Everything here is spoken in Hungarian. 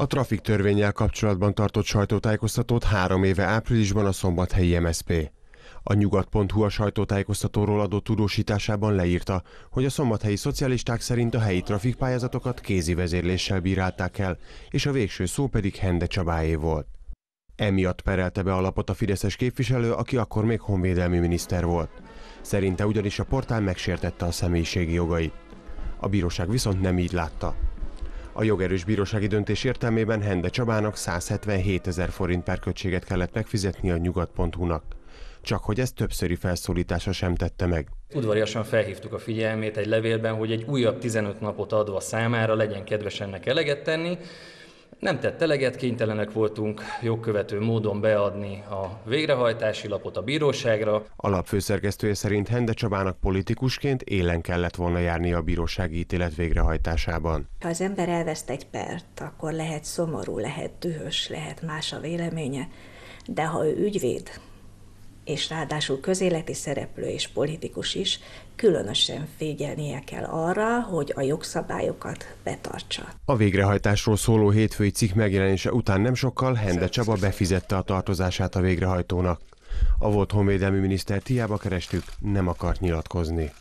A trafik törvényel kapcsolatban tartott sajtótájékoztatót három éve áprilisban a szombathelyi MSP. A nyugat.hu a sajtótájékoztatóról adott tudósításában leírta, hogy a szombathelyi szocialisták szerint a helyi trafikpályázatokat kézi vezérléssel bírálták el, és a végső szó pedig Hende Csabáé volt. Emiatt perelte be a lapot a fideszes képviselő, aki akkor még honvédelmi miniszter volt. Szerinte ugyanis a portál megsértette a személyiségi jogait. A bíróság viszont nem így látta. A jogerős bírósági döntés értelmében Hende Csabának 177 ezer forint költséget kellett megfizetni a nyugat.hu-nak. Csak hogy ezt többszöri felszólítása sem tette meg. Udvariasan felhívtuk a figyelmét egy levélben, hogy egy újabb 15 napot adva számára legyen kedves ennek eleget tenni, nem tett eleget, kénytelenek voltunk jogkövető módon beadni a végrehajtási lapot a bíróságra. Alapfőszerkesztője szerint Hende Csabának politikusként élen kellett volna járni a bírósági ítélet végrehajtásában. Ha az ember elveszt egy pert, akkor lehet szomorú, lehet dühös, lehet más a véleménye, de ha ő ügyvéd, és ráadásul közéleti szereplő és politikus is, különösen figyelnie kell arra, hogy a jogszabályokat betartsa. A végrehajtásról szóló hétfői cikk megjelenése után nem sokkal Hende Csaba befizette a tartozását a végrehajtónak. A volt honvédelmi minisztert hiába kerestük, nem akart nyilatkozni.